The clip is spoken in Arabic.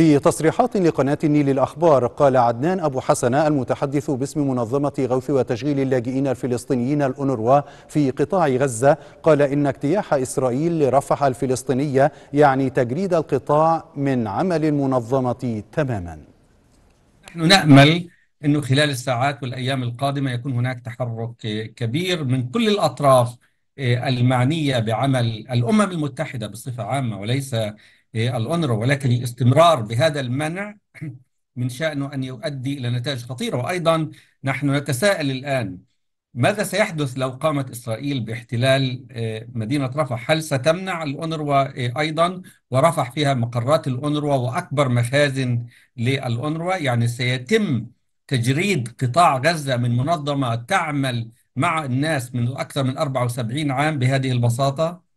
في تصريحات لقناة النيل الأخبار قال عدنان أبو حسنة المتحدث باسم منظمة غوث وتشغيل اللاجئين الفلسطينيين الأونروا في قطاع غزة قال إن اجتياح إسرائيل لرفح الفلسطينية يعني تجريد القطاع من عمل المنظمة تماما نحن نأمل أنه خلال الساعات والأيام القادمة يكون هناك تحرك كبير من كل الأطراف آه، المعنية بعمل الأمم المتحدة بصفة عامة وليس إيه، الأونروا ولكن الاستمرار بهذا المنع من شأنه أن يؤدي إلى نتائج خطيرة وأيضا نحن نتساءل الآن ماذا سيحدث لو قامت إسرائيل باحتلال إيه، مدينة رفح هل ستمنع الأونروا أيضا ورفح فيها مقرات الأونروا وأكبر مخازن للأونروا يعني سيتم تجريد قطاع غزة من منظمة تعمل مع الناس من أكثر من 74 عام بهذه البساطة